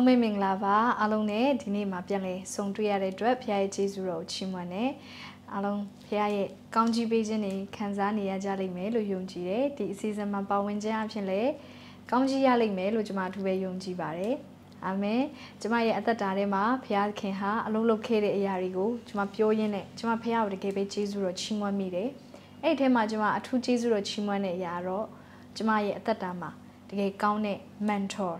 လုံးပဲမင်္ဂလာပါအားလုံးနဲ့ဒီနေ့မှာပြန်လည်ဆုံတွေ့ရတဲ့အတွက်ဖခင်ရဲ့ကျေးဇူးတော်ကိုချီးမွမ်းတယ်အားလုံးဖခင်ရဲ့ကောင်းချီးပေးခြင်းတွေခံစားနေရကြလိမ့်မယ်လို့ယုံကြည်တယ်ဒီအစီအစဉ်မှာပါဝင်ခြင်းအဖြစ်လည်းကောင်းချီးရလိမ့်မယ်လို့ကျွန်မအထူးပဲယုံကြည်ပါတယ်အာမင်ကျမရဲ့အသက်တာထဲမှာဘုရားခင်ဟာအလုံးလုံးခဲ့တဲ့အရာတွေကိုကျမပြောရင်းနဲ့ကျမဘုရားကိုတကယ်ပဲကျေးဇူးတော်ချီးမွမ်းမိတယ်အဲ့ဒီထဲမှာကျမအထူးကျေးဇူးတော်ချီးမွမ်းတဲ့အရာတော့ကျမရဲ့အသက်တာမှာတကယ်ကောင်းတဲ့ mentor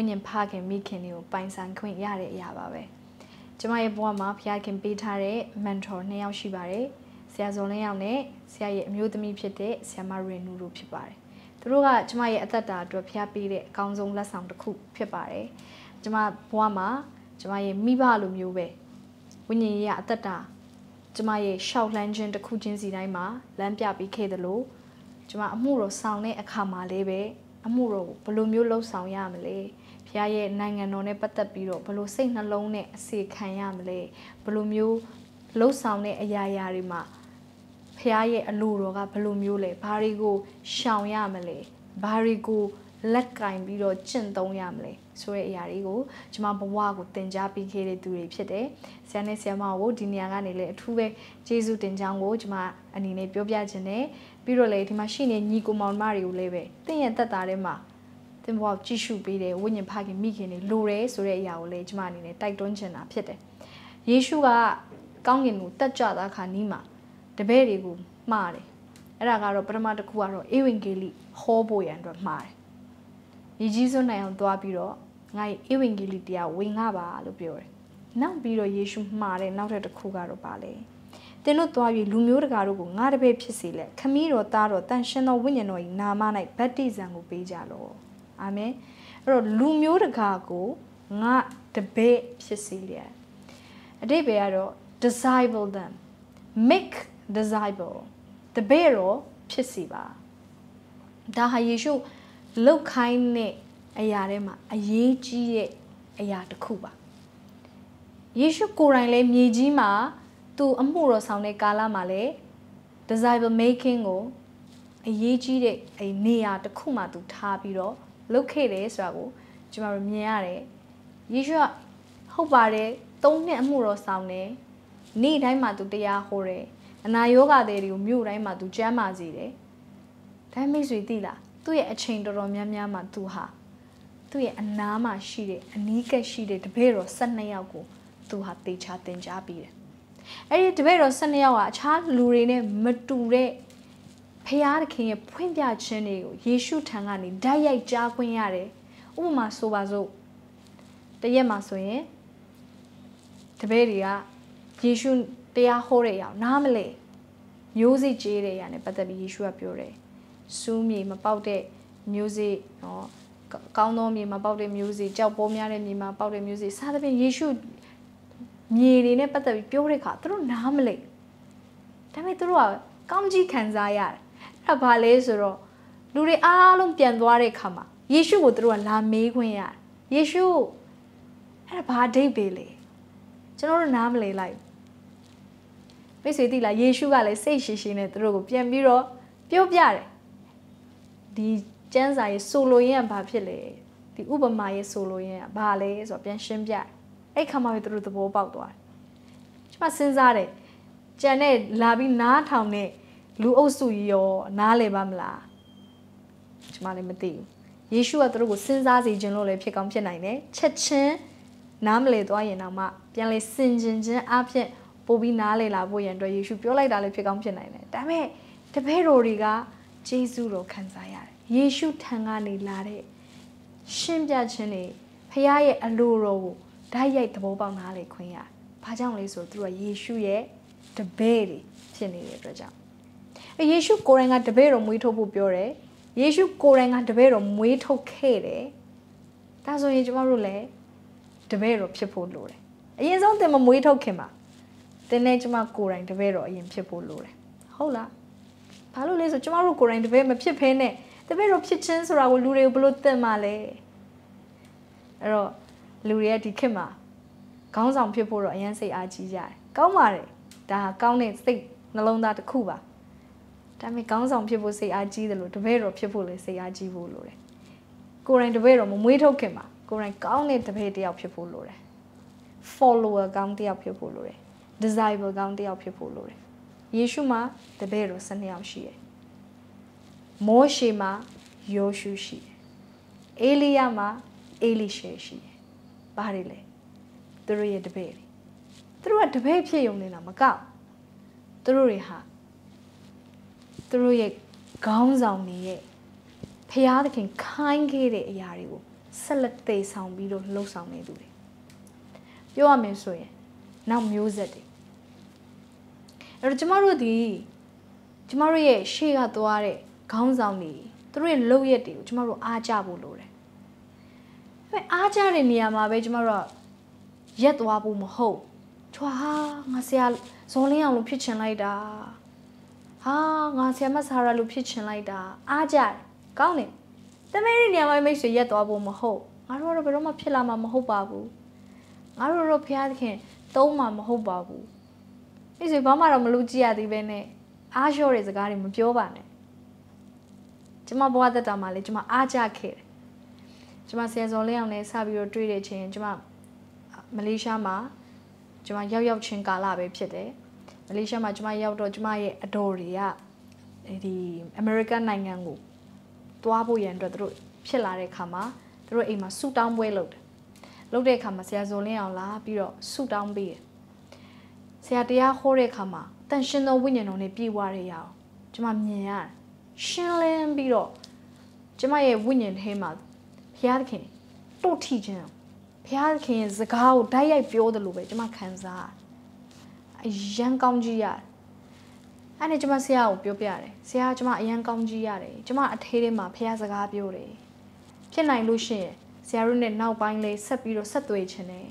ဝိညာဉ်ဖခင်မိခင်တွေကိုပိုင်ဆိုင်ခွင့်ရတဲ့အရာပါပဲကျမရဲ့ဘဝမှာဖခင်ပေးထားတဲ့ mentor နှစ်ယောက်ရှိပါတယ်ဆရာဇော်လင်းရောက်နဲ့ဆရာရဲ့အမျိုးသမီးဖြစ်တဲ့ဆရာမရင်နူတို့ဖြစ်ပါတယ်သူတို့ကကျမရဲ့အသက်တာအတွက်ဖျားပေးတဲ့အကောင်းဆုံးလက်ဆောင်တစ်ခုဖြစ်ပါတယ်ကျမဘဝမှာ ကျမရဲ့မိဘလိုမျိုးပဲဝိညာဉ်ရေးအသက်တာကျမရဲ့ရှောက်လန်းခြင်းတစ်ခုချင်းစီတိုင်းမှာလမ်းပြပေးခဲ့သလိုကျမအမှုတော်ဆောင်တဲ့အခါမှာလည်းပဲအမှုတော်ကိုဘယ်လိုမျိုးလှုပ်ဆောင်ရမလဲဖခင်ရဲ့နိုင်ငံတော်နဲ့ပတ်သက်ပြီးတော့ဘယ်လိုစိတ်နှလုံးနဲ့အစီခံရမလဲဘယ်လိုမျိုးလှုပ်ဆောင်တဲ့အရာရာတွေမှာဖခင်ရဲ့အလိုတော်ကဘယ်လိုမျိုးလဲဘာတွေကိုရှောင်ရမလဲဘာတွေကိုလက်ကင်ပြီးတော့ကျင့်သုံးရမလဲဆိုတဲ့အရာတွေကိုကျွန်မဘဝကိုတင်ကြားပေးခဲ့တဲ့သူတွေဖြစ်တယ်။ဆရာနဲ့ဆရာမကိုဒီနေရာကနေလည်းအထူးပဲကျေးဇူးတင်ကြောင်းကိုကျွန်မအနေနဲ့ပြောပြခြင်းနဲ့ပြီးတော့လေဒီမှာရှိနေညီကိုမောင်မတွေကိုလည်းပဲတင့်ရဲ့တက်တာထဲမှာတင်ဘောကိုကြည့်ရှုပေးတယ်ဝိညာဉ်ဖခင်မိခင်တွေလိုတယ်ဆိုတဲ့အရာကိုလည်းကျွန်မအနေနဲ့တိုက်တွန်းချင်တာဖြစ်တယ်ယေရှုကကောင်းကင်ကိုတက်ကြတာခါနီးမှာတပည့်တွေကိုမှားတယ်အဲ့ဒါကတော့ပထမတစ်ခုကတော့ဧဝံဂေလိဟောဖို့ရန်အတွက်မှားတယ်ညီကြီးစွန်းနိုင်အောင်သွားပြီးတော့ငါ့ဧဝံဂေလိတရားဝင်ငါပါလို့ပြောတယ်နောက်ပြီးတော့ယေရှုမှားတယ်နောက်ထပ်တစ်ခုကတော့ပါလဲသင်တို့သွား၍လူမျိုးတကာတို့ကိုငါတပည့်ဖြစ်စေလက်ခမည်းတော်သားတော်တန်ရှင်တော်ဝိညာဉ်တော်၏နာမ၌ဗတ္တိဇံကိုပေးကြလော့အာမင်အဲ့တော့လူမျိုးတကာကိုငါတပည့်ဖြစ်စေလက်အတိပယ်ကတော့ disciple them make disciple တပည့်တော်ဖြစ်စီပါဒါဟာယေရှုလောက်ခိုင်းတဲ့အရာထဲမှာအရေးကြီးတဲ့အရာတစ်ခုပါယေရှုကိုယ်တိုင်လည်းမြေကြီးမှာသူအမှုတော်ဆောင်တဲ့ကာလမှာလည်း desirable making ကို အရေးကြီးတဲ့အဲနေရာတစ်ခုမှသူထားပြီးတော့လုပ်ခဲ့တယ်ဆိုတာကိုကျွန်တော်မြင်ရတယ်ယေရှုကဟုတ်ပါတယ်သုံးနှစ်အမှုတော်ဆောင်တယ်နေ့တိုင်းမှာသူတရားဟောတယ်အနာရောဂါတွေကိုမြို့တိုင်းမှာသူကျမ်းမာစေတယ်ဒါမိတ်ဆွေသိလားသူ့ရဲ့အချိန်တော်တော်များများမှာသူဟာသူ့ရဲ့အနားမှာရှိတဲ့အနီးကပ်ရှိတဲ့တပည့်တော်၁၂ယောက်ကိုသူဟာတေချာတင် जा ပြီးတယ်အဲ့ဒီတပည့်တော်12ယောက်ကအခြားလူတွေနဲ့မတူတဲ့ဖျားသခင်ရဲ့ဖွင့်ပြခြင်းတွေကိုယေရှုထံကနေဓာတ်ရိုက်ကြားခွင့်ရတယ်ဥပမာဆိုပါစို့တရက်မှာဆိုရင်တပည့်တွေကယေရှုတရားဟောတဲ့အရာနားမလဲမျိုးစစ်ကြေးတဲ့အရာနဲ့ပတ်သက်ပြီးယေရှုကပြောတယ်စူးမြေမပေါက်တဲ့မျိုးစစ်နော်ကောင်းသောမြေမှာပေါက်တဲ့မျိုးစေ့ကြောက်ပေါ်များတဲ့မြေမှာပေါက်တဲ့မျိုးစေ့စသဖြင့်ယေရှုမြေတွေနဲ့ပတ်သက်ပြီးပြောတဲ့အခါသူတို့နားမလဲဒါပေမဲ့သူတို့ကကောင်းကြီးခံစားရတယ်အဲ့ဒါဘာလဲဆိုတော့လူတွေအားလုံးပြန်သွားတဲ့အခါမှာယေရှုကိုသူတို့ကလာမေးခွင့်ရတယ်ယေရှုအဲ့ဒါဘာအဓိပ္ပာယ်လဲကျွန်တော်တို့နားမလဲလိုက်မိတ်ဆွေတိလားယေရှုကလည်းစိတ်ရှိရှိနဲ့သူတို့ကိုပြန်ပြီးတော့ပြောပြတယ်ဒီကျမ်းစာရေးဆိုလိုရင်းကဘာဖြစ်လဲဒီဥပမာရေးဆိုလိုရင်းကဘာလဲဆိုတော့ပြန်ရှင်းပြတယ်အဲ့ခါမှပဲသူတို့သဘောပေါက်သွားတယ်ကျွန်မစဉ်းစားတယ်ကြံနဲ့လာပြီးနားထောင်တဲ့လူအုပ်စုရောနားလည်ပါမလားကျွန်မလည်းမသိဘူးယေရှုကသူတို့ကိုစဉ်းစားစေခြင်းလို့လည်းဖြစ်ကောင်းဖြစ်နိုင်တယ်ချက်ချင်းနားမလည်သွားရင်တော့မှပြန်လဲစင်ကျင်ခြင်းအဖြစ်ပို့ပြီးနားလည်လာဖို့ရန်အတွက်ယေရှုပြောလိုက်တာလည်းဖြစ်ကောင်းဖြစ်နိုင်တယ်ဒါပေမဲ့တပည့်တော်တွေကဂျေဇုတော်ခံစားရတယ်ယေရှုထံကနေလာတဲ့ရှင်းပြခြင်းတွေဖခင်ရဲ့အလိုတော်ကိုဓာတ်ရိုက်သဘောပေါက်နားလေခွင့်ရဘာကြောင့်လဲဆိုသူကယေရှုရဲ့တပည့်တွေဖြစ်နေတဲ့အတွက်ကြောင့်အဲယေရှုကိုရင်ကတပည့်တော်မွေးထုတ်ဖို့ပြောတယ်ယေရှုကိုရင်ကတပည့်တော်မွေးထုတ်ခဲ့တယ်ဒါဆိုရင်ကျမတို့လည်းတပည့်တော်ဖြစ်ဖို့လိုတယ်အရင်ဆုံးသင်မမွေးထုတ်ခင်မှာသင်နဲ့ကျမကိုရင်တပည့်တော်အရင်ဖြစ်ဖို့လိုတယ်ဟုတ်လားဘာလို့လဲဆိုကျမတို့ကိုရင်တပည့်မဖြစ်ဖ ೇನೆ တပည့်တော်ဖြစ်ခြင်းဆိုတာကိုလူတွေကိုဘယ်လိုသင်မှာလဲအဲ့တော့လူတွေရဲ့ဒီခေတ်မှာခေါင်းဆောင်ဖြစ်ဖို့တော့အရန်စိတ်အားကြီးကြတယ်။ကောင်းပါတယ်။ဒါကောင်းတဲ့စိတ်နှလုံးသားတစ်ခုပါ။ဒါပေမဲ့ခေါင်းဆောင်ဖြစ်ဖို့စိတ်အားကြီးတယ်လို့တပည့်တော်ဖြစ်ဖို့လည်းစိတ်အားကြီးဖို့လိုတယ်။ကိုယ်တိုင်တပည့်တော်မမွေးထုတ်ခင်မှာကိုယ်တိုင်ကောင်းတဲ့တပည့်တယောက်ဖြစ်ဖို့လိုတယ်။ follower ကောင်းတယောက်ဖြစ်ဖို့လိုတယ်။ disciple ကောင်းတယောက်ဖြစ်ဖို့လိုတယ်။ယေရှုမှာတပည့်တော်၁၂ယောက်ရှိတယ်။မောရှေမှာယောရှုရှိတယ်။အေလိယမှာအေလိရှေရှိတယ်ဘာတွေလဲသူတို့ရဲ့တပည့်တွေသူတို့ကတပည့်ဖြစ်ယုံနေတာမကောက်သူတို့တွေဟာသူတို့ရဲ့ခေါင်းဆောင်တွေရဲ့ဖျားသခင်ခိုင်းခဲ့တဲ့အရာတွေကိုဆက်လက်သိဆောင်ပြီးတော့လှုပ်ဆောင်နေသူတွေပြောရမယ်ဆိုရင်နောက်မျိုးဆက်တွေအဲ့တော့ကျမတို့ဒီကျမတို့ရဲ့ရှေ့ကသွားတဲ့ခေါင်းဆောင်တွေသူတို့ရဲ့လုပ်ရက်တွေကိုကျမတို့အားကြဖို့လိုတယ်ပဲအားကြတဲ့နေရာမှာပဲကျမတို့ကရက်သွားဖို့မဟုတ်ချွာဟာငါဆရာဇော်လင်းအောင်လို့ဖြစ်ချင်လိုက်တာဟာငါဆရာမဆာရာလို့ဖြစ်ချင်လိုက်တာအားကြကောင်းတယ်တမဲရနေရာမှာမိတ်ဆွေရက်သွားဖို့မဟုတ်ငါတို့ကတော့ဘယ်တော့မှဖြစ်လာမှာမဟုတ်ပါဘူးငါတို့တော့ဘုရားသခင်သုံးမှာမဟုတ်ပါဘူးမိတ်ဆွေဘာမှတော့မလို့ကြည့်ရသေးပဲနဲ့အားလျှော့တဲ့စကားတွေမပြောပါနဲ့ကျမဘဝသက်တာမှာလေကျမအားကြခဲ့တယ်ကျမဆရာဇော်လေးအောင်နဲ့စပြီးတော့တွေ့တဲ့ချင်းကျမမလေးရှားမှာကျမရောက်ရောက်ချင်းကာလပဲဖြစ်တယ်မလေးရှားမှာကျမရောက်တော့ကျမရဲ့အတော်တွေကဒီ American နိုင်ငံကိုသွားဖို့ရန်အတွက်တို့ဖြစ်လာတဲ့ခါမှာတို့အိမ်မှာဆူတောင်းပွဲလုပ်တယ်လုပ်တဲ့ခါမှာဆရာဇော်လင်းအောင်လာပြီးတော့ဆူတောင်းပေးတယ်ဆရာတရားဟောတဲ့ခါမှာတန်ရှင်သောဝိညာဉ်တော်နဲ့ပြေဝရရအောင်ကျမမြင်ရတယ်ရှင်းလင်းပြီးတော့ကျမရဲ့ဝိညာဉ်ထဲမှာဘုရားသခင်တို့ထီခြင်းဘုရားသခင်စကားကိုဓာတ်ရိုက်ပြောတယ်လို့ပဲကျွန်မခံစားအရန်ကောင်းကြီးရတယ်အဲ့နဲ့ကျွန်မဆရာကိုပြောပြတယ်ဆရာကကျွန်မအရန်ကောင်းကြီးရတယ်ကျွန်မအထေးထဲမှာဘုရားစကားပြောတယ်ဖြစ်နိုင်လို့ရှိရင်ဆရာတို့နဲ့နောက်ပိုင်းလေးဆက်ပြီးတော့ဆက်သွယ်ခြင်းတယ်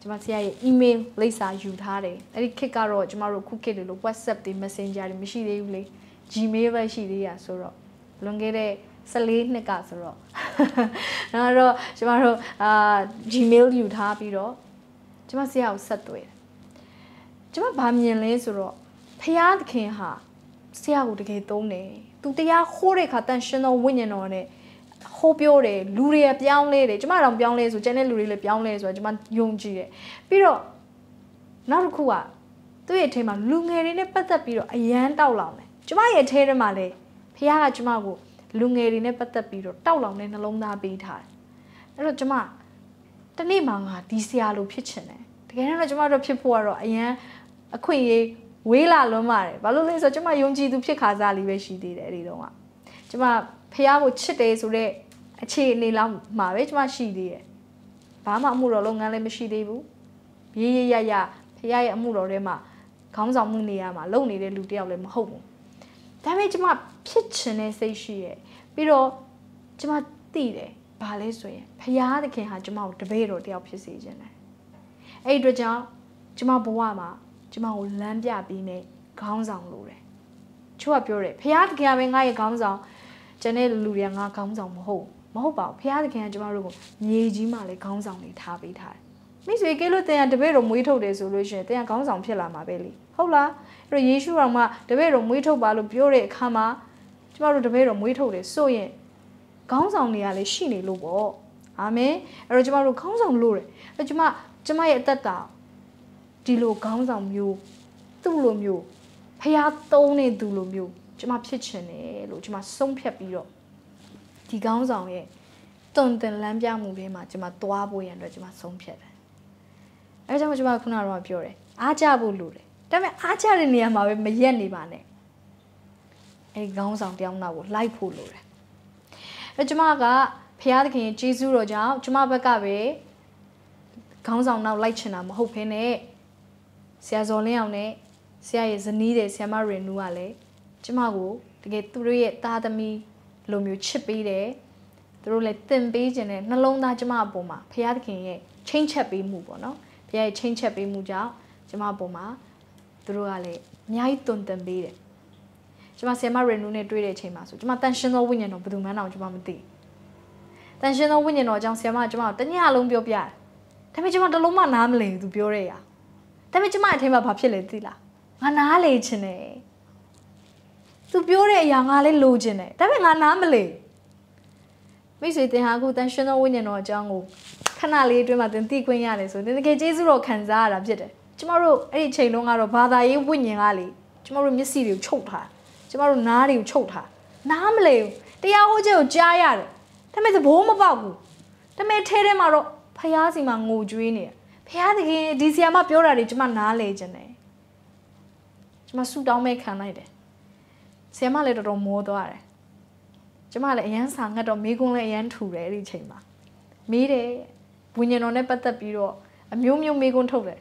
ကျွန်မဆရာရဲ့ email လိပ်စာယူထားတယ်အဲ့ဒီခစ်ကတော့ကျွန်မတို့ခုခစ်လို့ WhatsApp တွေ Messenger တွေမရှိသေးဘူးလေ Gmail ပဲရှိသေးရဆိုတော့လွန်ခဲ့တဲ့14နှစ်ကဆိုတော့နောက်တော့ကျမတို့အာ Gmail ယူထားပြီးတော့ကျမဆရာကိုဆက်သွယ်တယ်ကျမဘာမြင်လဲဆိုတော့ဖရာသခင်ဟာဆရာကိုတကယ်သုံးတယ်သူတရားခိုးတဲ့အခါတန်ရှင်တော်ဝိညာဉ်တော်နဲ့ဟိုးပြောတယ်လူတွေပြောင်းလဲတယ်ကျမတော့ပြောင်းလဲဆိုကျန်တဲ့လူတွေလည်းပြောင်းလဲဆိုတော့ကျမယုံကြည်တယ်ပြီးတော့နောက်တစ်ခုကသူ့ရဲ့အထဲမှာလူငယ်တွေနဲ့ပတ်သက်ပြီးတော့အယမ်းတောက်လောင်တယ်ကျမရဲ့အထဲထဲမှာလည်းဖခင်ကကျမကိုလူငယ်တွေနဲ့ပတ်သက်ပြီးတော့တောက်လောင်တဲ့နှလုံးသားပေးထားတယ်အဲ့တော့ကျမတနေ့မှငါဒီဆရာလိုဖြစ်ချင်တယ်တကယ်တော့ကျမတို့ဖြစ်ဖို့ကတော့အရန်အခွင့်အရေးဝေးလာလွန်းပါတယ်ဘာလို့လဲဆိုတော့ကျမယုံကြည်သူဖြစ်ခါစားလေးပဲရှိသေးတယ်အဲ့ဒီတော့ကကျမဖះကိုချစ်တယ်ဆိုတော့အခြေအနေလောက်မှာပဲကျမရှိသေးတယ်။ဘာမှအမှုတော်လုပ်ငန်းလည်းမရှိသေးဘူး။ရေးရရရဖခင်ရဲ့အမှုတော်ထဲမှာခေါင်းဆောင်မှုနေရာမှာလုပ်နေတဲ့လူတယောက်လည်းမဟုတ်ဘူး။ဒါပေမဲ့ကျမဖြစ်ချင်တဲ့စိတ်ရှိရဲ့ပြီးတော့ကျမသိတယ်ဘာလဲဆိုရင်ဖရာသခင်ဟာကျမကိုတပည့်တော်တယောက်ဖြစ်စေခြင်းတယ်အဲ့အတွက်ကြောင့်ကျမဘဝမှာ ကျမကိုလမ်းပြပေးနေခေါင်းဆောင်လိုတယ်ချို့ကပြောတယ်ဖရာသခင်ကပဲငါရဲ့ခေါင်းဆောင်ကျန်တဲ့လူတွေကငါခေါင်းဆောင်မဟုတ်မဟုတ်ပါဘူးဖရာသခင်ကကျမတို့ကိုမြေကြီးမှာလည်းခေါင်းဆောင်နေထားပေးထားတယ်မိတ်ဆွေကဲလို့တင်ရတပည့်တော်မွေးထုတ်တယ်ဆိုလို့ရှိရင်တင်ရခေါင်းဆောင်ဖြစ်လာမှာပဲလေဟုတ်လားအဲ့တော့ယေရှုတော်ကတပည့်တော်မွေးထုတ်ပါလို့ပြောတဲ့အခါမှာကျမတို့တပည့်တော်မွေးထုတ်တယ်ဆိုရင်ခေါင်းဆောင်တွေကလည်းရှိနေလို့ပေါ့အာမင်အဲ့တော့ကျမတို့ခေါင်းဆောင်လို့တယ်အဲ့ကျမကျမရဲ့အသက်တာဒီလိုခေါင်းဆောင်မျိုးသူ့လိုမျိုးဖျားသုံးနေသူလိုမျိုး ကျမဖြစ်ချင်တယ်လို့ကျမဆုံးဖြတ်ပြီးတော့ဒီခေါင်းဆောင်ရဲ့တွန်တင်လမ်းပြမှုတွေမှာကျမသွားဖို့ရန်အတွက်ကျမဆုံးဖြတ်တယ်အဲဒါကြောင့်ကျမခုနကတော့ပြောတယ်အားကြဖို့လိုတယ်ဒါပေမဲ့အားကြတဲ့နေရာမှာပဲမရက်နေပါနဲ့အဲဒီခေါင်းဆောင်တယောက်နောက်ကိုလိုက်ဖို့လိုတယ်အဲကျမကဖရာသခင်ရဲ့ကျေးဇူးတော်ကြောင့်ကျမဘက်ကပဲခေါင်းဆောင်နောက်လိုက်ချင်တာမဟုတ်ဘဲနဲ့ဆရာဇော်လင်းအောင်နဲ့ဆရာရဲ့ဇနီးတဲ့ဆရာမရင်နူးကလည်းကျမကိုတကယ်သူတို့ရဲ့သားသမီးလိုမျိုးချစ်ပေးတယ်သူတို့လည်းတင်ပေးခြင်းနဲ့နှလုံးသားကျမအပေါ်မှာဖရာသခင်ရဲ့ချင်းချက်ပေးမှုပေါ့နော်ဖရာရဲ့ချင်းချက်ပေးမှုကြောင့်ကျမအပေါ်မှာသူတို့ကလည်းအများကြီးတွင်တင်ပေးတယ်ကျွန်မဆီယမရေနူနဲ့တွေ့တဲ့အချိန်မှာဆိုကျွန်မတန်ရှင်းသောဝိညာဉ်တော်ဘယ်သူမှန်းတော့ကျွန်မမသိတန်ရှင်းသောဝိညာဉ်တော်အကြောင်းဆီယမကျွန်မတညလုံးပြောပြတယ်ဒါပေမဲ့ကျွန်မတလုံးမှနားမလည်ဘူးသူပြောတဲ့အရာဒါပေမဲ့ကျွန်မအထင်မှာဘာဖြစ်လဲသိလားငါနားလေချင်တယ်သူပြောတဲ့အရာငါလည်းလိုချင်တယ်ဒါပေမဲ့ငါနားမလည်မိတ်ဆွေတင်ဟာအခုတန်ရှင်းသောဝိညာဉ်တော်အကြောင်းကိုခဏလေးအတွင်းမှာသင်သိခွင့်ရတယ်ဆိုရင်တကယ်ကျေးဇူးတော်ခံစားရတာဖြစ်တယ်ကျမတို့အဲ့ဒီချိန်တုန်းကတော့ဘာသာရေးဝိညာဉ်ကလေကျမတို့မျက်စိတွေကိုချုပ်ထားကျမတို့နားတွေကိုချုပ်ထားနားမလဲဘူးတရားဟောချက်ကိုကြားရတယ်ဒါပေမဲ့သဘောမပေါက်ဘူးဒါပေမဲ့ထဲထဲမှာတော့ဖះစီမှာငိုကြွေးနေတယ်ဖះသခင်ဒီဆီယာမပြောတာတွေကျမနားလဲခြင်းတယ်ကျမဆူတောင်းမဲ့ခံလိုက်တယ်ဆီယာမလည်းတော်တော်မောသွားတယ်ကျမလည်းအရန်စာငတ်တော့မိကုန်းလည်းအရန်ထူတယ်အဲ့ဒီချိန်မှာမေးတယ်ဝိညာဉ်တော်နဲ့ပတ်သက်ပြီးတော့အမျိုးမျိုးမိကုန်းထုတ်တယ်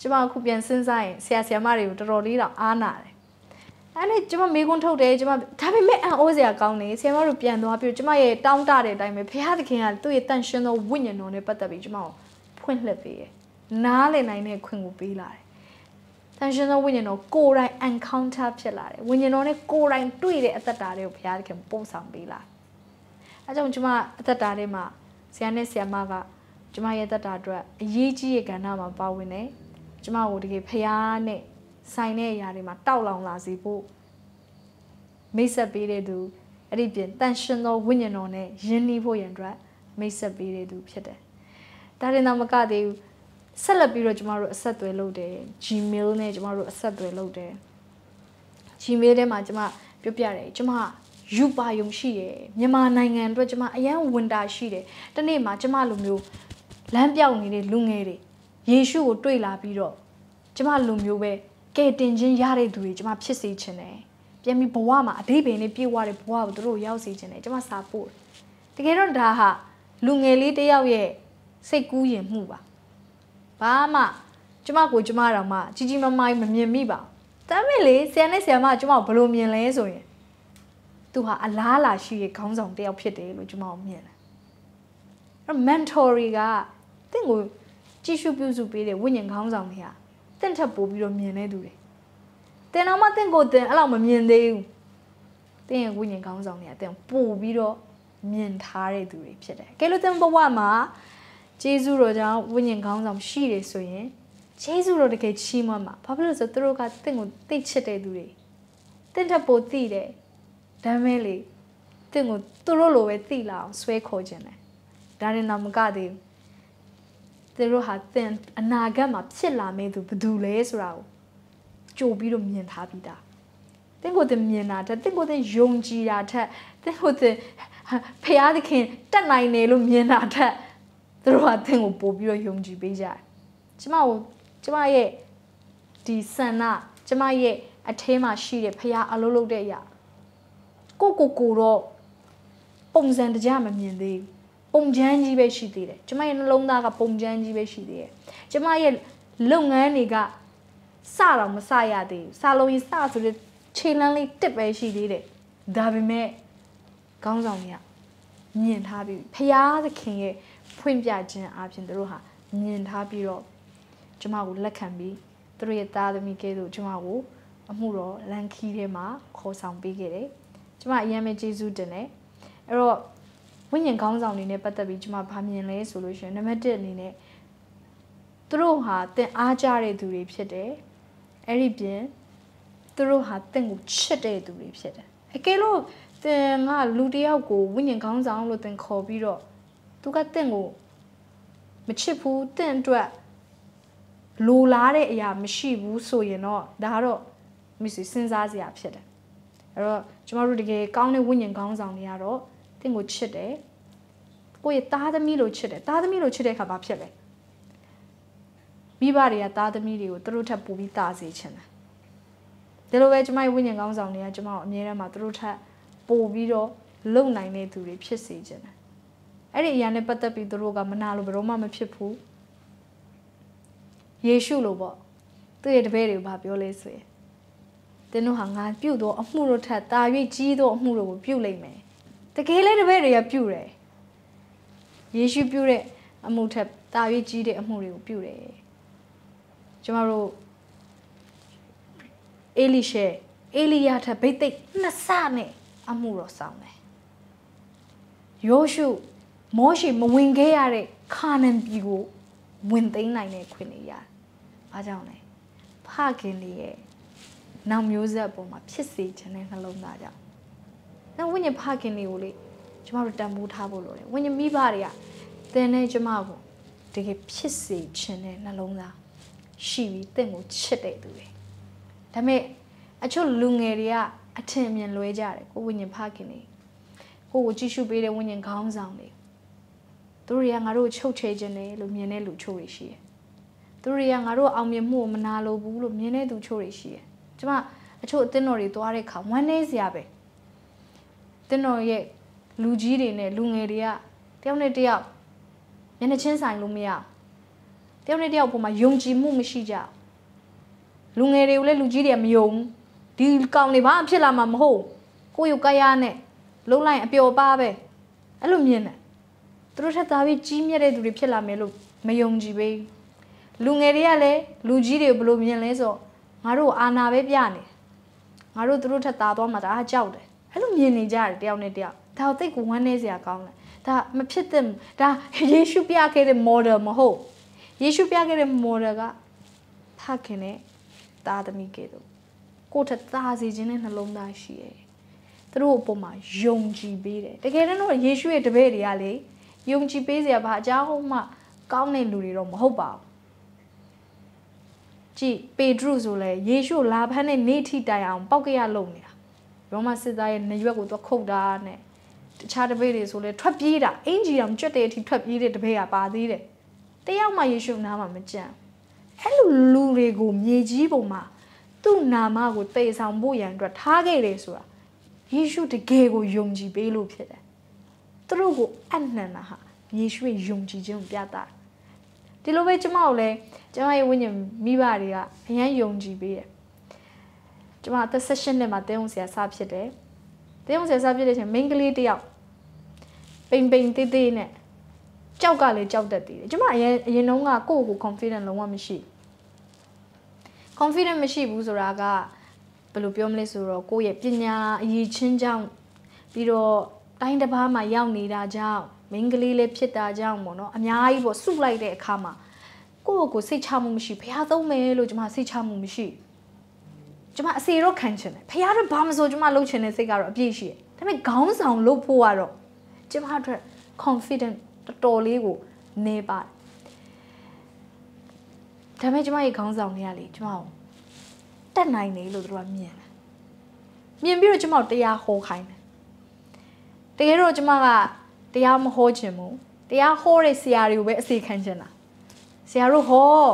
ကျမအခုပြန်စဉ်းစားရင်ဆရာဆရာမတွေကိုတော်တော်လေးတော့အားနာတယ်အဲ့နဲ့ကျမမေခွန်းထုတ်တယ်ကျမဒါပေမဲ့အံ့ဩစရာကောင်းတယ်ဆရာမတို့ပြန်သွားပြီးကျမရဲ့တောင်းတတဲ့အတိုင်းပဲဘုရားသခင်ကသူ့ရဲ့တန်ရှင်သောဝိညာဉ်တော်နဲ့ပတ်သက်ပြီးကျမကိုဖွင့်လှစ်ပေးတယ်နားလည်နိုင်တဲ့ခွင့်ကိုပေးလာတယ်တန်ရှင်သောဝိညာဉ်တော်ကိုယ်တိုင် encounter ဖြစ်လာတယ်ဝိညာဉ်တော်နဲ့ကိုယ်တိုင်တွေ့တဲ့အသက်တာတွေကိုဘုရားသခင်ပို့ဆောင်ပေးလာအဲကြောင့်ကျမအသက်တာထဲမှာဆရာနဲ့ဆရာမကကျမရဲ့သက်တာအတွက်အရေးကြီးတဲ့ကဏ္ဍမှာပါဝင်တယ်ကျမကိုတကယ်ဖရားနဲ့ဆိုင်တဲ့အရာတွေမှာတောက်လောင်လာစေဖို့မိတ်ဆက်ပေးတဲ့သူအဲ့ဒီပြင်တန်ရှင်သောဝိညာဉ်တော်နဲ့ယဉ်နီးဖို့ရန်အတွက်မိတ်ဆက်ပေးတဲ့သူဖြစ်တယ်။ဒါရင်တော့မကသေးဘူး။ဆက်လက်ပြီးတော့ကျမတို့အဆက်အသွယ်လုပ်တယ်။ Gmail နဲ့ကျမတို့အဆက်အသွယ်လုပ်တယ်။ Gmail ထဲမှာကျမပြောပြတယ်ကျမယူပါယုံရှိရယ်မြန်မာနိုင်ငံအတွက်ကျမအရန်ဝန်တာရှိတယ်။တနေ့မှာကျမလိုမျိုးလမ်းပြောင်းနေတဲ့လူငယ်တွေယေရှုကိုတွေ့လာပြီးတော့ကျမလူမျိုးပဲကဲတင်ချင်းရတဲ့သူတွေကျွန်မဖြစ်စေချင်တယ်ပြန်ပြီးဘဝမှာအဘိဗေနဲ့ပြည့်ဝတဲ့ဘဝကိုတို့ရောက်စေချင်တယ်ကျွန်မစာပို့တကယ်တော့ဒါဟာလူငယ်လေးတယောက်ရဲ့စိတ်ကူးယဉ်မှုပါဘာမှကျွန်မကိုကျွန်မတော်မှကြီးကြီးမားမားမမြင်မိပါဘူးဒါပေမဲ့လေဆရာနဲ့ဆရာမကျွန်မကိုဘယ်လိုမြင်လဲဆိုရင်သူဟာအလားအလာရှိရဲ့ခေါင်းဆောင်တယောက်ဖြစ်တယ်လို့ကျွန်မကိုမြင်တယ်အဲ့ mentor တွေကတင့်ကိုကြည့်ရှုပြုစုပေးတဲ့ဝိညာဉ်ခေါင်းဆောင်တွေဟာတင့်ထပ်ပို့ပြီးတော့မြင်နေသူတွေတင်တော့မှတင့်ကိုတင်အဲ့လောက်မမြင်သေးဘူးတင့်ရဲ့ဝိညာဉ်ကောင်းဆောင်တွေကတင့်ပို့ပြီးတော့မြင်ထားတဲ့သူတွေဖြစ်တယ်ကဲလို့တင့်ဘဝမှာဂျေဇုတော်ကြောင့်ဝိညာဉ်ကောင်းဆောင်ရှိတယ်ဆိုရင်ဂျေဇုတော်တကယ်ချီးမွမ်းမှာဘာဖြစ်လို့ဆိုသူတို့ကတင့်ကိုသိချစ်တဲ့သူတွေတင့်ထပ်ပို့သိတယ်ဒါမဲလေတင့်ကိုသူတို့လိုပဲသိလာအောင်ဆွဲခေါ်ခြင်းတယ်ဒါရင်တော့မကသေးဘူးသူတို့ဟာသင်အနာဂတ်မှာဖြစ်လာမယ့်သူဘယ်သူလဲဆိုတာကိုကြိုပြီးတော့မြင်ထားပြီးသားသင်ကိုသင်မြင်တာတသင်ကိုသင်ယုံကြည်တာထက်သင်ကိုသင်ဖျားသခင်တက်နိုင်တယ်လို့မြင်တာထက်သူတို့ဟာသင်ကိုပို့ပြီးတော့ယုံကြည်ပေးကြတယ်ကျမကိုကျမရဲ့ဒီဆန္ဒကျမရဲ့အထဲမှာရှိတဲ့ဖျားအလုံးလုံးတဲ့အရာကိုကိုကိုတော့ပုံစံတကြမမြင်သေးဘူးပုံချမ်းကြီးပဲရှိသေးတယ်ကျမရဲ့နှလုံးသားကပုံချမ်းကြီးပဲရှိသေးတယ်ကျမရဲ့လုပ်ငန်းတွေကစတော့မစရသေးဘူးစလုံးရင်စဆိုတဲ့ခြေလမ်းလေးတစ်ပဲရှိသေးတယ်ဒါပေမဲ့ခေါင်းဆောင်ကြီးကမြင်ထားပြီးဖရာသခင်ရဲ့ဖွင့်ပြခြင်းအပြင်တို့ဟာမြင်ထားပြီးတော့ကျမကိုလက်ခံပြီးသူတို့ရဲ့သားသမီးကဲသို့ကျမကိုအမှုတော်လန်ခီးထဲမှာခေါ်ဆောင်ပေးခဲ့တယ်ကျမအရင်ပဲကျေးဇူးတင်တယ်အဲ့တော့ဝိညာဉ်ခေါင်းဆောင်တွေနဲ့ပတ်သက်ပြီးကျွန်မဗာမြင်လဲဆိုလို့ရှိရင်နံပါတ်1အနေနဲ့သူတို့ဟာတင့်အားကြတဲ့သူတွေဖြစ်တယ်။အဲ့ဒီပြင်သူတို့ဟာတင့်ကိုချစ်တဲ့သူတွေဖြစ်တယ်။အကယ်လို့တင့်ကလူတယောက်ကိုဝိညာဉ်ခေါင်းဆောင်လို့တင်ခေါ်ပြီးတော့သူကတင့်ကိုမချစ်ဘူးတင့်အတွက်လိုလားတဲ့အရာမရှိဘူးဆိုရင်တော့ဒါကတော့မိစေစဉ်းစားစရာဖြစ်တယ်။အဲ့တော့ကျမတို့တကယ်ကောင်းတဲ့ဝိညာဉ်ခေါင်းဆောင်တွေကတော့တင့်ကိုချစ်တယ်ကိုယ့်ရဲ့သားသမီးလိုချစ်တယ်သားသမီးလိုချစ်တဲ့အခါဘာဖြစ်လဲမိဘတွေကသားသမီးတွေကိုသူတို့ထပ်ပို့ပြီးသားစေချင်တယ်ဒီလိုပဲကျမရဲ့ဝိညာဉ်ကောင်းဆောင်တွေကကျမကိုအမြဲတမ်းမှသူတို့ထပ်ပို့ပြီးတော့လုံနိုင်တဲ့သူတွေဖြစ်စေချင်တယ်အဲ့ဒီအရာနဲ့ပတ်သက်ပြီးသူတို့ကမနာလို့ဘယ်တော့မှမဖြစ်ဘူးယေရှုလိုပေါ့သူ့ရဲ့တပည့်တွေကိုဗာပြောလဲဆိုရင်သင်တို့ဟာငါပြုတ်သောအမှုတို့ထက်တာ၍ကြီးသောအမှုတို့ကိုပြုတ်လိုက်မယ်တကယ်လဲတပည့်တွေကပြုတယ်ယေရှုပြုတဲ့အမှုထက်တာ၍ကြီးတဲ့အမှုတွေကိုပြုတယ်ကျမတို့အေလိရှေအေလိယာထက်ဘိသိက်နှစ်ဆနဲ့အမှုတော်ဆောင်တယ်ယောရှုမောရှေမဝင်ခဲ့ရတဲ့ခါနန်ပြည်ကိုဝင်သိမ်းနိုင်တဲ့ခွင့်တွေရတယ်။ဘာကြောင့်လဲ။ဖခင်တွေရဲ့နောက်မျိုးဆက်ပေါ်မှာဖြစ်စေခြင်းတဲ့နှလုံးသားကြောင့်နောက်ဝိညာဉ်ဖခင်လေးကိုလေကျမတို့တန်ဖိုးထားဖို့လိုတယ်ဝိညာဉ်မိဘတွေကသင်နဲ့ကျမကိုတကယ်ဖြစ်စေချင်တဲ့နှလုံးသားရှိပြီးတင့်ကိုချစ်တဲ့သူတွေဒါပေမဲ့အချို့လူငယ်တွေကအထင်အမြင်လွဲကြတယ်ကိုဝိညာဉ်ဖခင်လေးကိုကိုကြည့်ရှုပေးတဲ့ဝိညာဉ်ခေါင်းဆောင်လေးသူတွေကငါတို့ချုပ်ချယ်ခြင်းတယ်လို့မြင်တဲ့လူချို့တွေရှိတယ်။သူတွေကငါတို့အောင်မြင်မှုကိုမနာလိုဘူးလို့မြင်တဲ့သူချို့တွေရှိတယ်။ကျမအချို့အသင်းတော်တွေသွားတဲ့အခါဝမ်းနည်းစရာပဲ။တင်းတော်ရဲ့လူကြီးတွေနဲ့လူငယ်တွေကတယောက်နဲ့တယောက်မျက်နှာချင်းဆိုင်လို့မရတယောက်နဲ့တယောက်ပေါ်မှာယုံကြည်မှုမရှိကြလူငယ်တွေကိုလည်းလူကြီးတွေကမယုံဒီကောင်တွေဘာဖြစ်လာမှာမဟုတ်ကိုယ့်ရုပ်ကာယနဲ့လုံးလိုက်အပျော်ပါပဲအဲ့လိုမြင်တယ်သူတို့ထက်သားပြီးကြီးမြတ်တဲ့သူတွေဖြစ်လာမယ်လို့မယုံကြည်ပဲလူငယ်တွေကလည်းလူကြီးတွေကိုဘယ်လိုမြင်လဲဆိုတော့ငါတို့အာနာပဲပြနေငါတို့သူတို့ထက်သားသွားမှာဒါကြောက်တယ်အဲ့လိုမြင်နေကြတယ်တယောက်နဲ့တယောက်ဒါတော့သိကိုဝမ်းနေစရာကောင်းတယ်ဒါမဖြစ်သင့်ဒါယေရှုပြခဲ့တဲ့ model မဟုတ်ယေရှုပြခဲ့တဲ့ model ကဖခင်နဲ့သားသမီးကဲ့သို့ကိုထသားစီခြင်းနဲ့နှလုံးသားရှိတယ်သူတို့အပေါ်မှာယုံကြည်ပေးတယ်တကယ်တော့ယေရှုရဲ့တပည့်တွေကလေယုံကြည်ပေးစရာဘာအကြောင်းမှကောင်းတဲ့လူတွေတော့မဟုတ်ပါဘူးကြည့်ပေဒရုဆိုလဲယေရှုလာဖမ်းတဲ့နေ့ထိတိုင်အောင်ပေါက်ကရလုံနေတာရောမစစ်သားရဲ့နရွက်ကိုသူခုတ်တာနဲ့တခြားတပည့်တွေဆိုလဲထွက်ပြေးတာအင်ဂျီတောင်ကြွက်တဲ့အထိထွက်ပြေးတဲ့တပည့်ကပါသေးတယ်တယောက်မှယေရှုနားမှာမကြံအဲ့လိုလူတွေကိုမြေကြီးပေါ်မှာသူ့နာမကိုတည်ဆောင်ဖို့ရန်အတွက်ထားခဲ့တယ်ဆိုတာယေရှုတကယ်ကိုယုံကြည်ပေးလို့ဖြစ်တယ်သူတို့ကိုအနှံ့တာဟာယေရှုရဲ့ယုံကြည်ခြင်းကိုပြတာဒီလိုပဲကျမတို့လည်းကျမရဲ့ဝိညာဉ်မိဘတွေကအရန်ယုံကြည်ပေးတယ်ကျမအသက်16နှစ်မှာတင်းအောင်ဆရာစဖြစ်တယ်တင်းအောင်ဆရာစဖြစ်တဲ့အချိန်မိန်းကလေးတယောက်ပိန်ပိန်တေးသေးနဲ့ကြောက်ကလည်းကြောက်တတ်သေးတယ်ကျမအရင်အရင်တုန်းကကိုယ့်ကို confident လုံးဝမရှိ confident မရှိဘူးဆိုတာကဘယ်လိုပြောမလဲဆိုတော့ကိုယ့်ရဲ့ပညာအရည်ချင်းကြောင့်ပြီးတော့တိုင်းတစ်ပါးမှာရောက်နေတာကြောင့်မိန်းကလေးလည်းဖြစ်တာကြောင့်ပေါ့နော်အများကြီးပေါ့စုလိုက်တဲ့အခါမှာကိုယ့်ကိုယ်စိတ်ချမှုမရှိဘုရားသုံးမယ်လို့ကျွန်မစိတ်ချမှုမရှိဘူးကျမအစီတော့ခံချင်တယ်ဖခင်တော့ဘာမဆိုကျမလုပ်ချင်တဲ့စိတ်ကတော့အပြည့်ရှိတယ်ဒါပေမဲ့ခေါင်းဆောင်လုပ်ဖို့ကတော့ကျမအတွက် confident တော်တော်လေးကိုနေပါတယ်ဒါပေမဲ့ကျမရဲ့ခေါင်းဆောင်တွေကလေကျမကိုတက်နိုင်တယ်လို့သူတို့ကမြင်တယ်မြင်ပြီးတော့ကျမကိုတရားဟောခိုင်းတယ်တကယ်တော့ကျမကတရားမဟောချင်ဘူးတရားဟောတဲ့ဆရာတွေကိုပဲအစီခံချင်တာဆရာတို့ဟော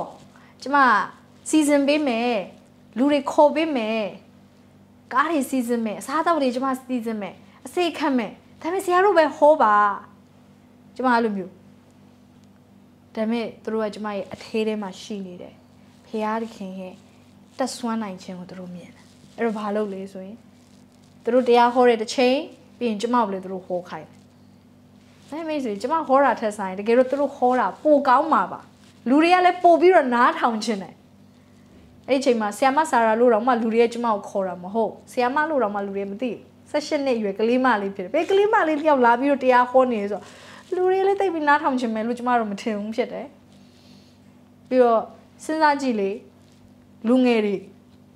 ကျမစီစဉ်ပေးမယ်လူတွေခေါ်ပေးမယ်ကားတွေစီးစင်းမယ်အစားအသောက်တွေကျမစီးစင်းမယ်အစိတ်ခတ်မယ်ဒါပေမဲ့ဆရာတို့ပဲဟောပါကျမအဲ့လိုမျိုးဒါပေမဲ့သူတို့ကကျမရဲ့အထေးထဲမှာရှိနေတယ်ဖရာသခင်ရဲ့တက်ဆွမ်းနိုင်ခြင်းကိုသူတို့မြင်တယ်အဲ့တော့ဘာလုပ်လဲဆိုရင်သူတို့တရားဟောတဲ့တစ်ချိန်ပြီးရင်ကျမကိုလည်းသူတို့ဟောခိုင်းတယ်ဒါပေမဲ့ဆိုရင်ကျမဟောတာထက်ဆိုင်တကယ်လို့သူတို့ဟောတာပိုကောင်းမှာပါလူတွေကလည်းပို့ပြီးတော့နားထောင်ခြင်းတယ်အဲ့ဒီအချိန်မှာဆီယမဆာရာလို့တော့မှလူတွေကကျမကိုခေါ်တာမဟုတ်ဆီယမလို့တော့မှလူတွေမသိ16နှစ်အရွယ်ကလေးမလေးဖြစ်တယ်ဘယ်ကလေးမလေးတယောက်လာပြီးတော့တရားဟောနေဆိုတော့လူတွေလည်းတိတ်ပြီးနားထောင်ချင်မယ်လို့ကျမတို့မထင်ဘူးဖြစ်တယ်ပြီးတော့စဉ်းစားကြည့်လေလူငယ်တွေ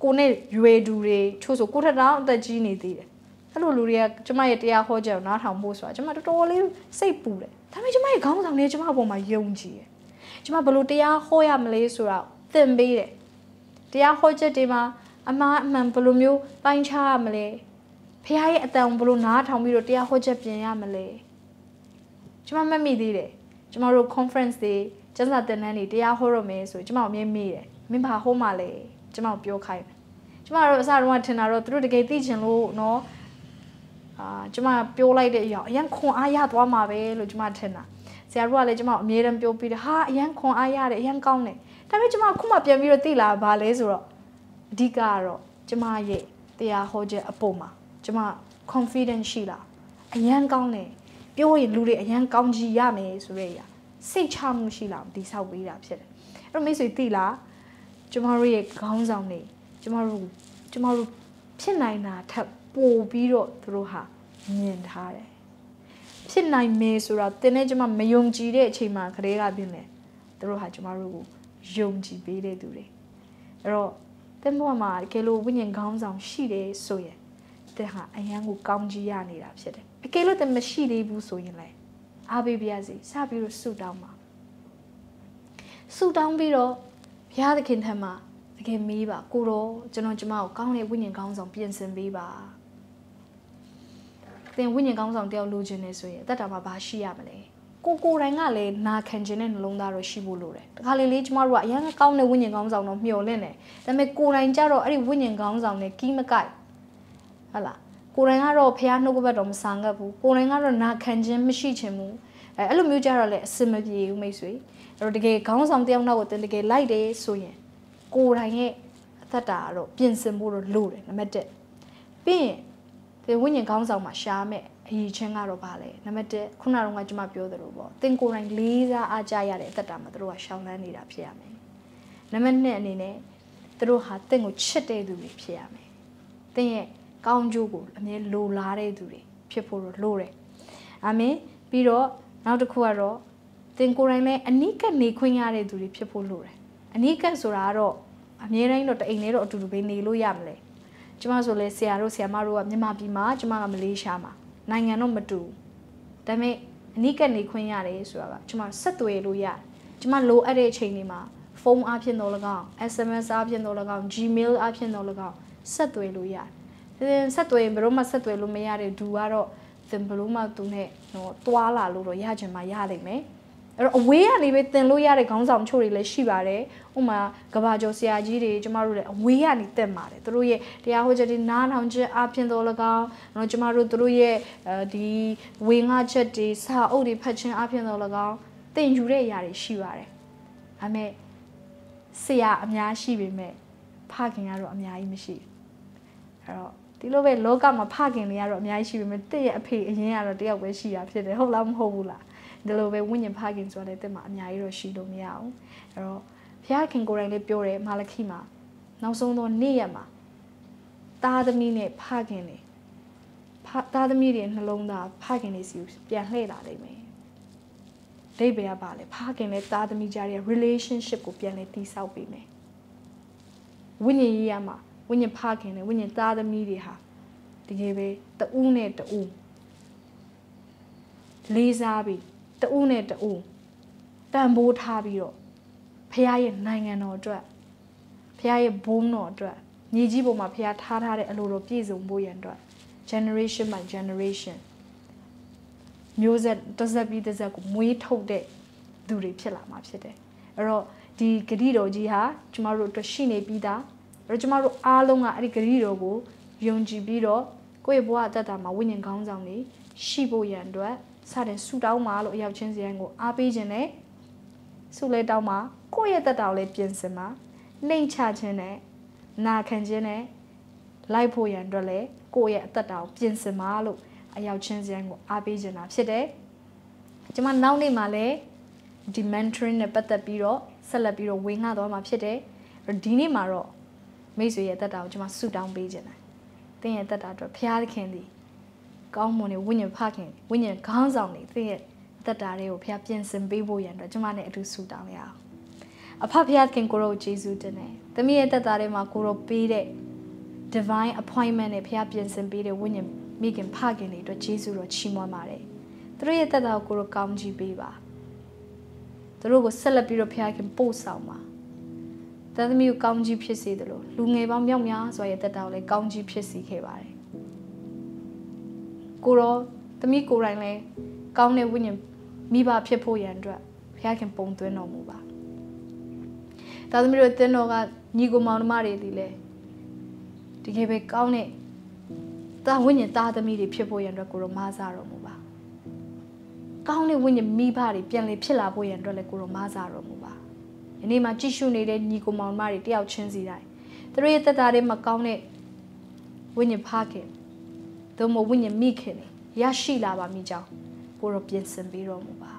ကိုနဲ့ရွယ်တူတွေချို့ဆိုကိုထက်တောင်အသက်ကြီးနေသေးတယ်အဲ့လိုလူတွေကကျမရဲ့တရားဟောချက်ကိုနားထောင်ဖို့ဆိုတာကျမတော်တော်လေးစိတ်ပူတယ်ဒါပေမဲ့ကျမရဲ့ခေါင်းဆောင်လေးကျမအပေါ်မှာယုံကြည်တယ်ကျမဘယ်လိုတရားဟောရမလဲဆိုတာသင်ပေးတယ်တရားဟောချက်တွေမှာအမှားအမှန်ဘယ်လိုမျိုးပိုင်းခြားရမလဲဖခင်ရဲ့အတန်ဘယ်လိုနားထောင်ပြီးတော့တရားဟောချက်ပြင်ရမလဲကျမမမေ့သေးတယ်ကျမတို့ conference တွေကျန်းစာတင်တန်းတွေတရားဟောရမယ်ဆိုကျမအမြဲမေ့တယ်မင်းဘာဟောမှလဲကျမပြောခိုင်းတယ်ကျမတို့အစတုန်းကထင်တာတော့သူတို့တကယ်သိချင်လို့နော်အာကျမပြောလိုက်တဲ့အရာအရန်ခွန်အားရသွားမှာပဲလို့ကျမထင်တာဆရာတို့ကလည်းကျမအမြဲတမ်းပြောပြီးတယ်ဟာအရန်ခွန်အားရတယ်အရန်ကောင်းတယ်ဒါပေမဲ့ကျွန်မခုမှပြန်ပြီးတော့သိလာပါလဲဆိုတော့အဓိကကတော့ကျွန်မရဲ့တရားဟောချက်အပေါ်မှာကျွန်မ confidence ရှိလာအရန်ကောင်းတယ်ပြောရင်လူတွေအရန်ကောင်းကြီးရမယ်ဆိုတဲ့အရာစိတ်ချမှုရှိလာဒီဆောက်ပေးတာဖြစ်တယ်အဲ့တော့မိတ်ဆွေသိလားကျမတို့ရဲ့ခေါင်းဆောင်တွေကျမတို့ကျမတို့ဖြစ်နိုင်တာထပ်ပို့ပြီးတော့သူတို့ဟာမြင်ထားတယ်ဖြစ်နိုင်မယ်ဆိုတာသင်နဲ့ကျမမယုံကြည်တဲ့အချိန်မှာခရေကပြင်တယ်သူတို့ဟာကျမတို့ကိုယုံကြည်ပေးတဲ့သူတွေအဲ့တော့သင်ဘဝမှာတကယ်လို့ဝိညာဉ်ခေါင်းဆောင် ရှိတယ်ဆိုရင်သင်ဟာအယံကိုကောင်းကြီးရနေတာဖြစ်တယ်တကယ်လို့သင်မရှိသေးဘူးဆိုရင်လည်းအားပေးပါရစေစပြီးတော့ဆုတောင်းပါဆုတောင်းပြီးတော့ဘုရားသခင်ထံမှာတကယ်မေးပါကိုတော့ကျွန်တော်ကျမကိုကောင်းတဲ့ဝိညာဉ်ကောင်းဆောင်ပြင်ဆင်ပေးပါသင်ဝိညာဉ်ကောင်းဆောင်တယောက်လိုချင်နေဆိုရင်အသက်တာမှာဘာရှိရမလဲကိုကိုတိုင်းကလည်းနာခံခြင်းတဲ့နှလုံးသားတော့ရှိဖို့လိုတယ်။တခါလေလေကျမတို့ကအရင်ကကောင်းတဲ့ဝိညာဉ်ကောင်းဆောင်တော့မျှော်လင့်တယ်။ဒါပေမဲ့ကိုတိုင်းကြတော့အဲ့ဒီဝိညာဉ်ကောင်းဆောင်နဲ့ကီးမကိုက်။ဟုတ်လား။ကိုတိုင်းကတော့ဖះနှုတ်ကပတ်တော့မဆောင်ခဲ့ဘူး။ကိုတိုင်းကတော့နာခံခြင်းမရှိခြင်းဘူး။အဲအဲ့လိုမျိုးကြတော့လည်းအစင်မပြေဘူးမိတ်ဆွေ။အဲ့တော့တကယ်ခေါင်းဆောင်တယောက်နောက်ကိုတကယ်လိုက်တယ်ဆိုရင်ကိုတိုင်းရဲ့အသက်တာကတော့ပြင်ဆင်ဖို့လိုတယ်နံပါတ်1။ပြီးရင်ဒီဝိညာဉ်ကောင်းဆောင်မှာရှားမဲ့အရေးချင်းကတော့ဗာလေနံပါတ်1ခုနကတော့ကျွန်မပြောသလိုပေါ့သင်ကိုယ်တိုင်လေးစားအားကြရတဲ့အသက်တာမှာတို့ကရှောင်လန်းနေတာဖြစ်ရမယ်နံပါတ်2အနေနဲ့တို့ဟာသင်ကိုချစ်တဲ့သူတွေဖြစ်ရမယ်သင်ရဲ့ကောင်းကျိုးကိုအမြဲလိုလားတဲ့သူတွေဖြစ်ဖို့တော့လိုတယ်အာမင်ပြီးတော့နောက်တစ်ခုကတော့သင်ကိုယ်တိုင်လည်းအနိကနေခွင့်ရတဲ့သူတွေဖြစ်ဖို့လိုတယ်အနိကဆိုတာကတော့အမြဲတမ်းတော့တအိမ်နဲ့တော့အတူတူပဲနေလို့ရမလဲကျမဆိုလဲဆရာတို့ဆရာမတို့ကမြန်မာပြည်မှာကျမကမလေးရှားမှာနိုင်ငံတော့မတူဒါပေမဲ့အနိကနေခွင့်ရတယ်ဆိုတာကကျွန်မဆက်သွယ်လို့ရတယ်ကျွန်မလိုအပ်တဲ့အချိန်တွေမှာဖုန်းအဖြစ်တော့လကောင် SMS အဖြစ်တော့လကောင် Gmail အဖြစ်တော့လကောင်ဆက်သွယ်လို့ရတယ်ဆက်သွယ်ရင်ဘယ်တော့မှဆက်သွယ်လို့မရတဲ့ဒူကတော့သင်ဘယ်လိုမှသူနဲ့တော့တွာလာလို့တော့ရချင်မှရနိုင်မယ်အဲ့တော့အဝေးကနေပဲတင်လို့ရတဲ့ခေါင်းဆောင်ချို့တွေလည်းရှိပါတယ်ဥမာကဘာကျော်ဆရာကြီးတွေကျမတို့လည်းအဝေးကနေတက်ပါတယ်သူတို့ရဲ့တရားဟောချက်တွေနားထောင်ခြင်းအပြင်တော်၎င်းတော့ကျမတို့သူတို့ရဲ့ဒီဝေငှချက်တွေစာအုပ်တွေဖတ်ခြင်းအပြင်တော်၎င်းတင်ယူတဲ့အရာတွေရှိပါတယ်ဒါပေမဲ့ဆရာအများရှိပေမဲ့ဖခင်ကတော့အများကြီးမရှိအဲ့တော့ဒီလိုပဲလောကမှာဖခင်တွေကတော့အများကြီးရှိပေမဲ့တစ်ရဲ့အဖေအရင်ကတော့တယောက်ပဲရှိတာဖြစ်တယ်ဟုတ်လားမဟုတ်ဘူးလားဒီလိုပဲဝိညာဉ်ဖခင်ဆိုတာလည်းတင်မှာအများကြီးတော့ရှိလို့မရအောင်အဲ့တော့ဘုရားခင်ကိုယ်တိုင်လည်းပြောတယ်မာလခိမှာနောက်ဆုံးသောနေ့ရက်မှာသားသမီးနဲ့ဖခင်တွေသားသမီးတွေနှလုံးသားဖခင်တွေစီပြန်လှည့်လာနိုင်မယ်ဒိဗေကပါလေဖခင်နဲ့သားသမီးကြားရဲ့ relationship ကိုပြန်လဲတည်ဆောက်ပေးမယ်ဝိညာဉ်ရေးရမှာဝိညာဉ်ဖခင်နဲ့ဝိညာဉ်သားသမီးတွေဟာတကယ်ပဲတဦးနဲ့တဦးလေးစားပြီးတူးနဲ့တူးတန်ဖိုးထားပြီးတော့ဖခင်ရဲ့နိုင်ငံတော်အတွက်ဖခင်ရဲ့ဘုန်းတော်အတွက်ညီကြီးပေါ်မှာဖခင်ထားထားတဲ့အလိုတော်ပြည့်စုံဖို့ရန်အတွက် generation by generation မျိုးဆက်တစ်ဆက်ပြီးတစ်ဆက်ကိုမွေးထုတ်တဲ့သူတွေဖြစ်လာမှာဖြစ်တယ်။အဲ့တော့ဒီဂရီတော်ကြီးဟာကျမတို့အတွက်ရှိနေပြီးသားအဲ့တော့ကျမတို့အားလုံးကအဲ့ဒီဂရီတော်ကိုယုံကြည်ပြီးတော့ကိုယ့်ရဲ့ဘဝအတ္တမှာဝိညာဉ်ကောင်းဆောင်တွေရှိဖို့ရန်အတွက်စတဲ့ဆူတောင်းပါလို့အရောက်ချင်းစီတိုင်းကိုအားပေးခြင်းနဲ့ဆူလဲတောင်းပါကိုယ့်ရဲ့တက်တာကိုလည်းပြင်ဆင်ပါနှိမ်ချခြင်းနဲ့နာခံခြင်းနဲ့လိုက်ဖို့ရန်အတွက်လည်းကိုယ့်ရဲ့အသက်တာကိုပြင်ဆင်ပါလို့အရောက်ချင်းစီတိုင်းကိုအားပေးခြင်းတာဖြစ်တယ်ကျွန်မနောက်နေ့မှာလည်းဒီ mentoring နဲ့ပတ်သက်ပြီးတော့ဆက်လက်ပြီးတော့ဝင်ငှသွားမှာဖြစ်တယ်ဒီနေ့မှာတော့မိတ်ဆွေရဲ့တက်တာကိုကျွန်မဆူတောင်းပေးခြင်းတယ်သင်ရဲ့တက်တာအတွက်ဘုရားသခင်သည်ကောင်းမွန်တဲ့ဝိညာဉ်ဖခင်ဝိညာဉ်ခေါင်းဆောင်တွေသင်ရဲ့အသက်တာတွေကိုဖခင်ပြင်ဆင်ပေးဖို့ရန်အတွက်ကျွန်မနဲ့အတူဆုတောင်းရအောင်အဖဖခင်ကိုရောယေရှုတင်တယ်သမီးရဲ့အသက်တာထဲမှာကိုရောပေးတဲ့ divine appointment နဲ့ဖခင်ပြင်ဆင်ပေးတဲ့ဝိညာဉ်မိခင်ဖခင်တွေအတွက်ယေရှုတော်ချီးမွမ်းပါတယ်သူတို့ရဲ့သက်တာကိုကိုရောကောင်းချီးပေးပါသူတို့ကိုဆက်လက်ပြီးတော့ဖခင်ပို့ဆောင်ပါတသမီးကိုကောင်းကြီးဖြစ်စေသလိုလူငယ်ပေါင်းမြောက်များစွာရဲ့တက်တာကိုလည်းကောင်းကြီးဖြစ်စေခဲ့ပါတယ်ကိုရောသမီးကိုယ်တိုင်လည်းကောင်းတဲ့ဝိညာဉ်မိဘဖြစ်ဖို့ရန်အတွက်ဘုရားခင်ပုံသွင်းတော်မူပါ။ဒါသမီးတို့တင်းတော်ကညီကိုမောင်နှမတွေဒီလေတကယ်ပဲကောင်းတဲ့တာဝိညာဉ်တာသမီးတွေဖြစ်ဖို့ရန်အတွက်ကိုရောမဆာတော်မူပါ။ကောင်းတဲ့ဝိညာဉ်မိဘတွေပြန်လည်ဖြစ်လာဖို့ရန်အတွက်လည်းကိုရောမဆာတော်မူပါ။ယနေ့မှကြည့်ရှုနေတဲ့ညီကိုမောင်နှမတွေတယောက်ချင်းစီတိုင်းသူတို့ရဲ့တက်တာတွေမကောင်းတဲ့ဝိညာဉ်ဖခင်သို့မဟုတ်ဝိညာဉ်မိခင်ရရှိလာပါမိကြောင်းကိုတော့ပြင်ဆင်ပေးတော်မူပါ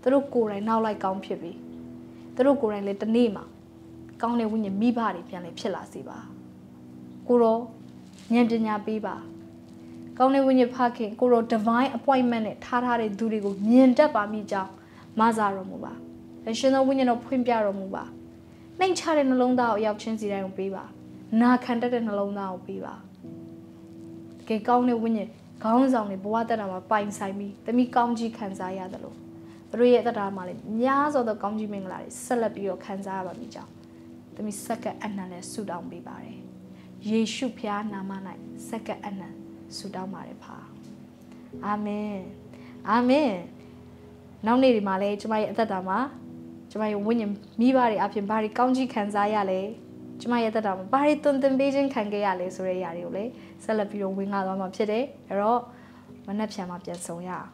သူတို့ကိုယ်တိုင်နောက်လိုက်ကောင်းဖြစ်ပြီသူတို့ကိုယ်တိုင်လည်းဒီနေ့မှာကောင်းတဲ့ဝိညာဉ်မိဘတွေပြန်လည်ဖြစ်လာစေပါကိုတော့ဉာဏ်ပညာပေးပါကောင်းတဲ့ဝိညာဉ်ဖခင်ကိုတော့ divine appointment နဲ့ထားထားတဲ့သူတွေကိုမြင်တတ်ပါမိကြောင်းမဆာတော်မူပါအရှင်သောဝိညာဉ်တော်ဖွင့်ပြတော်မူပါနှိမ်ချတဲ့နှလုံးသားကိုရောက်ချင်းစီတိုင်းကိုပေးပါနာခံတတ်တဲ့နှလုံးသားကိုပေးပါကဲကောင်းတဲ့ဝိညာဉ်ခေါင်းဆောင်တွေဘဝတက်တာမှာပိုင်ဆိုင်ပြီးတမိကောင်းကြီးခံစားရတယ်လို့သူတို့ရဲ့တက်တာမှာလည်းများစွာသောကောင်းကြီးမင်္ဂလာတွေဆက်လက်ပြီးတော့ခံစားရပါပြီကြောင်းတမိစက္ကအနံနဲ့ဆုတောင်းပေးပါတယ်ယေရှုဖျားနာမ၌စက္ကအနံဆုတောင်းပါတယ်ဖာအာမင်အာမင်နောက်နေ့ဒီမှာလည်းကျမရဲ့အသက်တာမှာကျမရဲ့ဝိညာဉ်မိဘတွေအပြင်ဘာတွေကောင်းကြီးခံစားရလဲကျမရဲ့အသက်တာမှာဘာတွေတုန်သင်ပေးခြင်းခံခဲ့ရလဲဆိုတဲ့အရာတွေကိုလည်းဆက်လက်ပြီးတော့ဝင်လာသွားမှာဖြစ်တယ်အဲ့တော့မနှက်ဖြံမှာပြန်ဆုံရအောင်